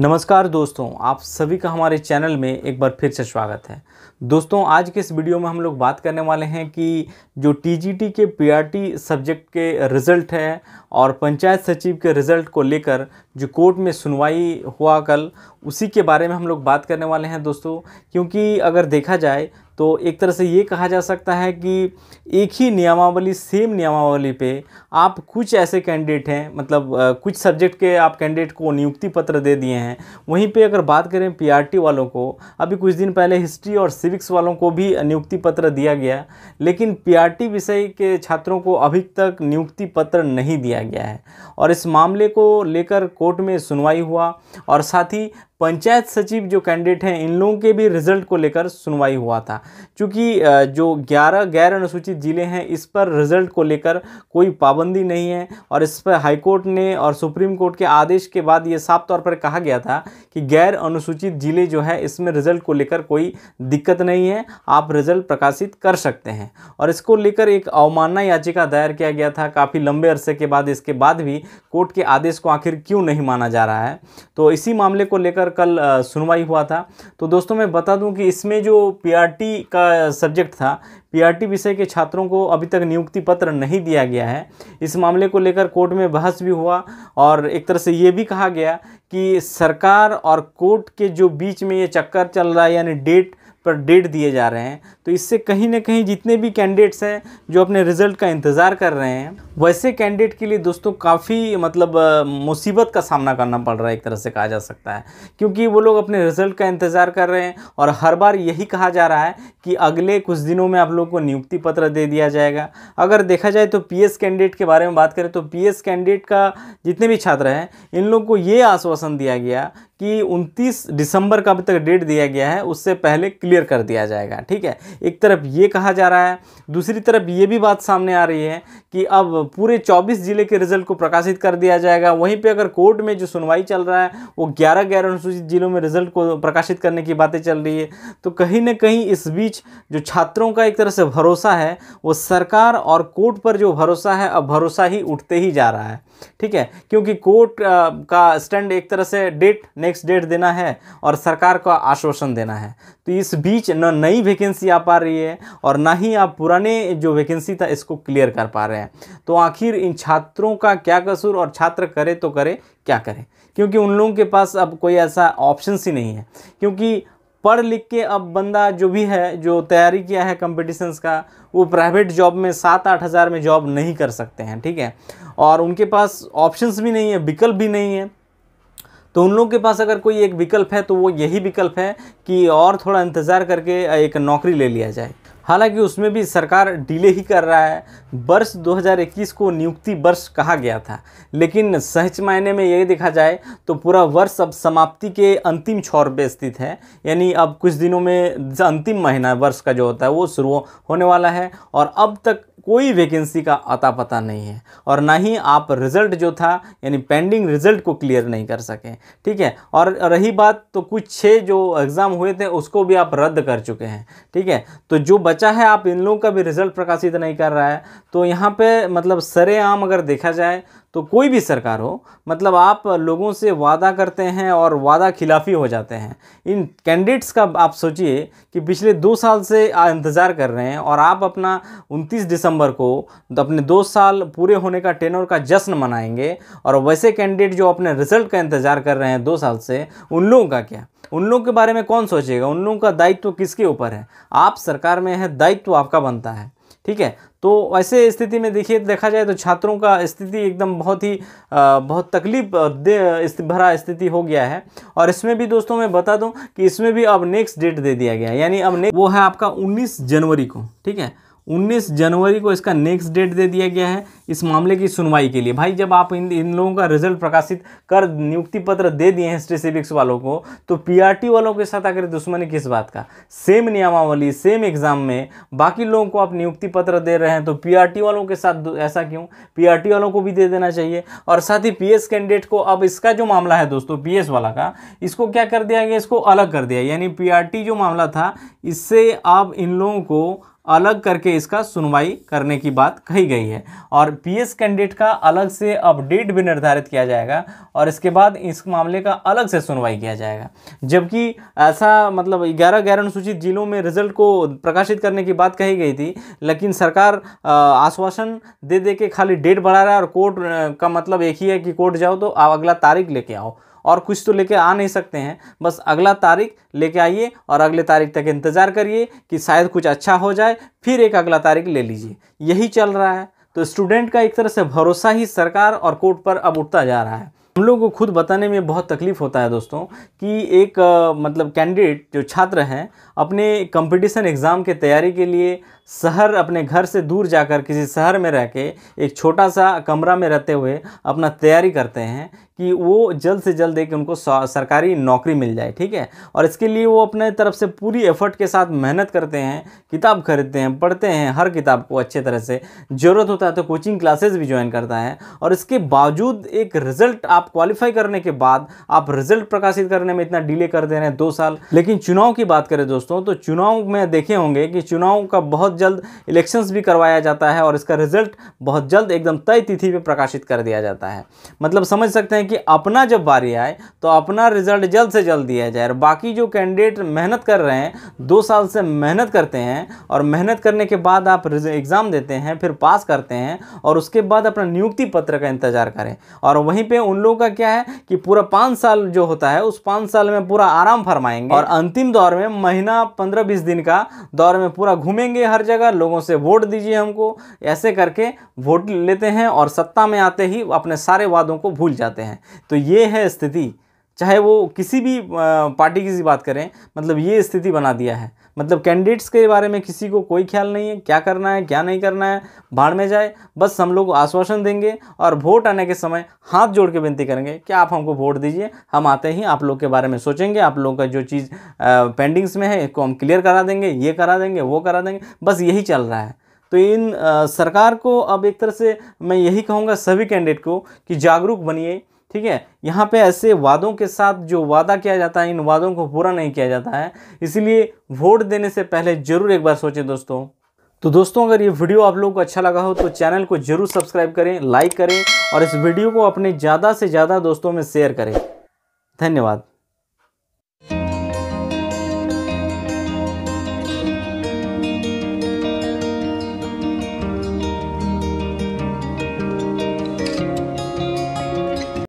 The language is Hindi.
नमस्कार दोस्तों आप सभी का हमारे चैनल में एक बार फिर से स्वागत है दोस्तों आज के इस वीडियो में हम लोग बात करने वाले हैं कि जो टीजीटी के पीआरटी सब्जेक्ट के रिज़ल्ट है और पंचायत सचिव के रिज़ल्ट को लेकर जो कोर्ट में सुनवाई हुआ कल उसी के बारे में हम लोग बात करने वाले हैं दोस्तों क्योंकि अगर देखा जाए तो एक तरह से ये कहा जा सकता है कि एक ही नियमावली सेम नियमावली पे आप कुछ ऐसे कैंडिडेट हैं मतलब कुछ सब्जेक्ट के आप कैंडिडेट को नियुक्ति पत्र दे दिए हैं वहीं पे अगर बात करें पीआरटी वालों को अभी कुछ दिन पहले हिस्ट्री और सिविक्स वालों को भी नियुक्ति पत्र दिया गया लेकिन पीआरटी विषय के छात्रों को अभी तक नियुक्ति पत्र नहीं दिया गया है और इस मामले को लेकर कोर्ट में सुनवाई हुआ और साथ ही पंचायत सचिव जो कैंडिडेट हैं इन लोगों के भी रिजल्ट को लेकर सुनवाई हुआ था क्योंकि जो 11 गैर अनुसूचित ज़िले हैं इस पर रिजल्ट को लेकर कोई पाबंदी नहीं है और इस पर हाईकोर्ट ने और सुप्रीम कोर्ट के आदेश के बाद ये साफ तौर पर कहा गया था कि गैर अनुसूचित ज़िले जो है इसमें रिजल्ट को लेकर कोई दिक्कत नहीं है आप रिजल्ट प्रकाशित कर सकते हैं और इसको लेकर एक अवमानना याचिका दायर किया गया था काफ़ी लंबे अरसे के बाद इसके बाद भी कोर्ट के आदेश को आखिर क्यों नहीं माना जा रहा है तो इसी मामले को लेकर लेकर कल सुनवाई हुआ था तो दोस्तों मैं बता दूं कि इसमें जो पीआरटी का सब्जेक्ट था पीआरटी विषय के छात्रों को अभी तक नियुक्ति पत्र नहीं दिया गया है इस मामले को लेकर कोर्ट में बहस भी हुआ और एक तरह से ये भी कहा गया कि सरकार और कोर्ट के जो बीच में ये चक्कर चल रहा है यानी डेट पर डेट दिए जा रहे हैं तो इससे कहीं ना कहीं जितने भी कैंडिडेट्स हैं जो अपने रिजल्ट का इंतज़ार कर रहे हैं वैसे कैंडिडेट के लिए दोस्तों काफ़ी मतलब मुसीबत का सामना करना पड़ रहा है एक तरह से कहा जा सकता है क्योंकि वो लोग अपने रिजल्ट का इंतज़ार कर रहे हैं और हर बार यही कहा जा रहा है कि अगले कुछ दिनों में आप लोग को नियुक्ति पत्र दे दिया जाएगा अगर देखा जाए तो पी कैंडिडेट के बारे में बात करें तो पी कैंडिडेट का जितने भी छात्र हैं इन लोगों को ये आश्वासन दिया गया कि 29 दिसंबर का अभी तक डेट दिया गया है उससे पहले क्लियर कर दिया जाएगा ठीक है एक तरफ ये कहा जा रहा है दूसरी तरफ ये भी बात सामने आ रही है कि अब पूरे 24 जिले के रिजल्ट को प्रकाशित कर दिया जाएगा वहीं पे अगर कोर्ट में जो सुनवाई चल रहा है वो ग्यारह ग्यारह अनुसूचित जिलों में रिजल्ट को प्रकाशित करने की बातें चल रही है तो कहीं ना कहीं इस बीच जो छात्रों का एक तरह से भरोसा है वो सरकार और कोर्ट पर जो भरोसा है अब भरोसा ही उठते ही जा रहा है ठीक है क्योंकि कोर्ट का स्टैंड एक तरह से डेट नेक्स्ट डेट देना है और सरकार का आश्वासन देना है तो इस बीच न नई वैकेंसी आ पा रही है और ना ही आप पुराने जो वैकेंसी था इसको क्लियर कर पा रहे हैं तो आखिर इन छात्रों का क्या कसूर और छात्र करे तो करे क्या करें क्योंकि उन लोगों के पास अब कोई ऐसा ऑप्शन ही नहीं है क्योंकि पढ़ लिख के अब बंदा जो भी है जो तैयारी किया है कंपटीशन्स का वो प्राइवेट जॉब में सात आठ हज़ार में जॉब नहीं कर सकते हैं ठीक है और उनके पास ऑप्शंस भी नहीं है विकल्प भी नहीं है तो उन लोगों के पास अगर कोई एक विकल्प है तो वो यही विकल्प है कि और थोड़ा इंतज़ार करके एक नौकरी ले लिया जाए हालांकि उसमें भी सरकार डिले ही कर रहा है वर्ष 2021 को नियुक्ति वर्ष कहा गया था लेकिन सहज मायने में यही देखा जाए तो पूरा वर्ष अब समाप्ति के अंतिम छोर पे स्थित है यानी अब कुछ दिनों में अंतिम महीना वर्ष का जो होता है वो शुरू होने वाला है और अब तक कोई वैकेंसी का अता पता नहीं है और ना ही आप रिज़ल्ट जो था यानी पेंडिंग रिज़ल्ट को क्लियर नहीं कर सकें ठीक है और रही बात तो कुछ छः जो एग्ज़ाम हुए थे उसको भी आप रद्द कर चुके हैं ठीक है तो जो बचा है आप इन लोगों का भी रिज़ल्ट प्रकाशित नहीं कर रहा है तो यहाँ पर मतलब सरेआम अगर देखा जाए तो कोई भी सरकार हो मतलब आप लोगों से वादा करते हैं और वादा खिलाफ़ी हो जाते हैं इन कैंडिडेट्स का आप सोचिए कि पिछले दो साल से इंतज़ार कर रहे हैं और आप अपना 29 दिसंबर को तो अपने दो साल पूरे होने का टेनर का जश्न मनाएंगे और वैसे कैंडिडेट जो अपने रिजल्ट का इंतज़ार कर रहे हैं दो साल से उन लोगों का क्या उन लोगों के बारे में कौन सोचेगा उन लोगों का दायित्व किसके ऊपर है आप सरकार में है दायित्व आपका बनता है ठीक है तो ऐसे स्थिति में देखिए देखा जाए तो छात्रों का स्थिति एकदम बहुत ही आ, बहुत तकलीफ दे भरा स्थिति हो गया है और इसमें भी दोस्तों मैं बता दूं कि इसमें भी अब नेक्स्ट डेट दे दिया गया है यानी अब वो है आपका 19 जनवरी को ठीक है 19 जनवरी को इसका नेक्स्ट डेट दे दिया गया है इस मामले की सुनवाई के लिए भाई जब आप इन इन लोगों का रिजल्ट प्रकाशित कर नियुक्ति पत्र दे दिए हैं स्टेसिफिक्स सिविक्स वालों को तो पीआरटी वालों के साथ आकर दुश्मनी किस बात का सेम नियमावली सेम एग्ज़ाम में बाकी लोगों को आप नियुक्ति पत्र दे रहे हैं तो पीआरटी वालों के साथ ऐसा क्यों पीआरटी वालों को भी दे देना चाहिए और साथ ही पी कैंडिडेट को अब इसका जो मामला है दोस्तों पी वाला का इसको क्या कर दिया गया इसको अलग कर दिया यानी पी जो मामला था इससे आप इन लोगों को अलग करके इसका सुनवाई करने की बात कही गई है और पीएस कैंडिडेट का अलग से अपडेट भी निर्धारित किया जाएगा और इसके बाद इस मामले का अलग से सुनवाई किया जाएगा जबकि ऐसा मतलब ग्यारह ग्यारह अनुसूचित जिलों में रिजल्ट को प्रकाशित करने की बात कही गई थी लेकिन सरकार आश्वासन दे दे के खाली डेट बढ़ा रहा है और कोर्ट का मतलब एक ही है कि कोर्ट जाओ तो आप अगला तारीख लेके आओ और कुछ तो लेके आ नहीं सकते हैं बस अगला तारीख लेके आइए और अगले तारीख तक इंतज़ार करिए कि शायद कुछ अच्छा हो जाए फिर एक अगला तारीख ले लीजिए यही चल रहा है तो स्टूडेंट का एक तरह से भरोसा ही सरकार और कोर्ट पर अब उठता जा रहा है हम लोगों को खुद बताने में बहुत तकलीफ़ होता है दोस्तों कि एक आ, मतलब कैंडिडेट जो छात्र हैं अपने कंपटीशन एग्ज़ाम के तैयारी के लिए शहर अपने घर से दूर जाकर किसी शहर में रह के एक छोटा सा कमरा में रहते हुए अपना तैयारी करते हैं कि वो जल्द से जल्द एक उनको सरकारी नौकरी मिल जाए ठीक है और इसके लिए वो अपने तरफ से पूरी एफर्ट के साथ मेहनत करते हैं किताब खरीदते हैं पढ़ते हैं हर किताब को अच्छे तरह से ज़रूरत होता है तो कोचिंग क्लासेस भी ज्वाइन करता है और इसके बावजूद एक रिज़ल्ट आप क्वालिफाई करने के बाद आप रिज़ल्ट प्रकाशित करने में इतना डिले कर दे रहे हैं दो साल लेकिन चुनाव की बात करें दोस्तों तो चुनाव में देखे होंगे कि चुनाव का बहुत जल्द इलेक्शंस भी करवाया जाता है और इसका रिज़ल्ट बहुत जल्द एकदम तय तिथि पर प्रकाशित कर दिया जाता है मतलब समझ सकते हैं कि अपना जब बारी आए तो अपना रिज़ल्ट जल्द से जल्द दिया जाए और बाकी जो कैंडिडेट मेहनत कर रहे हैं दो साल से मेहनत करते हैं और मेहनत करने के बाद आप एग्ज़ाम देते हैं फिर पास करते हैं और उसके बाद अपना नियुक्ति पत्र का इंतज़ार करें और वहीं पर उन लोगों का क्या है कि पूरा पाँच साल जो होता है उस पाँच साल में पूरा आराम फरमाएंगे और अंतिम दौर में महीना पंद्रह बीस दिन का दौर में पूरा घूमेंगे हर जगह लोगों से वोट दीजिए हमको ऐसे करके वोट लेते हैं और सत्ता में आते ही अपने सारे वादों को भूल जाते हैं तो ये है स्थिति चाहे वो किसी भी पार्टी की बात करें मतलब ये स्थिति बना दिया है मतलब कैंडिडेट्स के बारे में किसी को कोई ख्याल नहीं है क्या करना है क्या नहीं करना है भाड़ में जाए बस हम लोग आश्वासन देंगे और वोट आने के समय हाथ जोड़ के विनती करेंगे कि आप हमको वोट दीजिए हम आते ही आप लोग के बारे में सोचेंगे आप लोगों का जो चीज़ पेंडिंग्स में है इसको हम क्लियर करा देंगे ये करा देंगे वो करा देंगे बस यही चल रहा है तो इन आ, सरकार को अब एक तरह से मैं यही कहूँगा सभी कैंडिडेट को कि जागरूक बनिए ठीक है यहाँ पे ऐसे वादों के साथ जो वादा किया जाता है इन वादों को पूरा नहीं किया जाता है इसलिए वोट देने से पहले ज़रूर एक बार सोचें दोस्तों तो दोस्तों अगर ये वीडियो आप लोगों को अच्छा लगा हो तो चैनल को जरूर सब्सक्राइब करें लाइक करें और इस वीडियो को अपने ज़्यादा से ज़्यादा दोस्तों में शेयर करें धन्यवाद